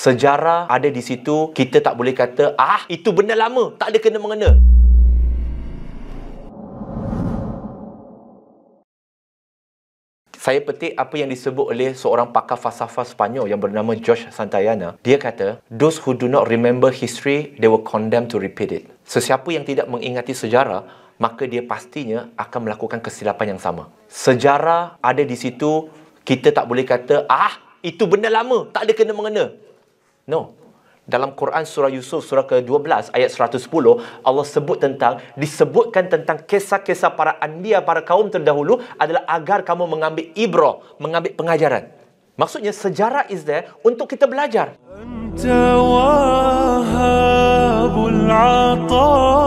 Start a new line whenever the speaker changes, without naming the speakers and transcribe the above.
Sejarah ada di situ, kita tak boleh kata, ah, itu benda lama, tak ada kena-mengena. Saya petik apa yang disebut oleh seorang pakar falsafah Spanyol yang bernama Josh Santayana. Dia kata, Those who do not remember history, they were condemned to repeat it. Sesiapa yang tidak mengingati sejarah, maka dia pastinya akan melakukan kesilapan yang sama. Sejarah ada di situ, kita tak boleh kata, ah, itu benda lama, tak ada kena-mengena. No. Dalam Quran surah Yusuf surah ke-12 ayat 110 Allah sebut tentang disebutkan tentang kisah-kisah para anbiya para kaum terdahulu adalah agar kamu mengambil ibrah, mengambil pengajaran. Maksudnya sejarah is there untuk kita belajar.
Anta wahabul atah